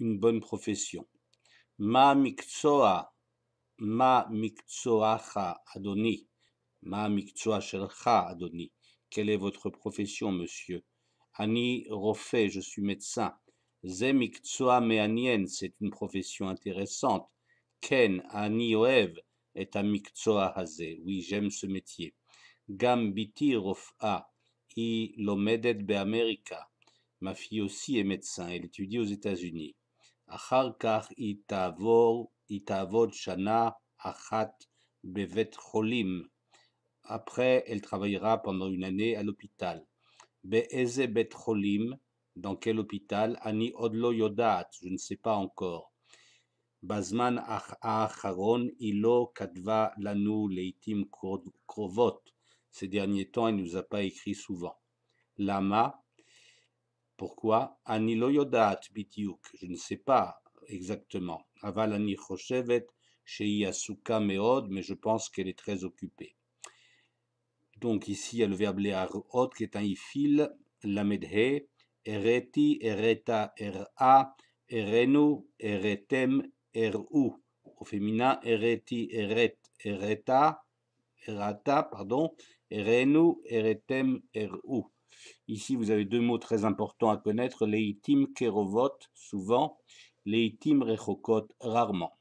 une bonne profession. Ma miktsoa, Ma ha Adoni, Ma Miksoa Shelcha Adoni. Quelle est votre profession, monsieur Ani rofe, je suis médecin. Ze Miksoa Meanien, c'est une profession intéressante. Ken Ani Oev est un Miktsoa Haze. Oui, j'aime ce métier. Gambiti Rofa, I Lomedet America. Ma fille aussi est médecin. Elle étudie aux États-Unis. Après, elle travaillera pendant une année à l'hôpital. Dans quel hôpital Ani odlo yodat. Je ne sais pas encore. ces derniers temps elle nous a pas écrit souvent. Lama, pourquoi Je ne sais pas exactement. Avalani ani choshevet asuka meod, mais je pense qu'elle est très occupée. Donc ici, il y a le verbe leharot qui est un ifil, lamedhe, ereti, ereta, era, erenu, eretem, eru. Au féminin, ereti, eret, ereta, « Erata », pardon, erenu, eretem, eru. Ici, vous avez deux mots très importants à connaître, leitim kerovot, souvent, leitim rechokot, rarement.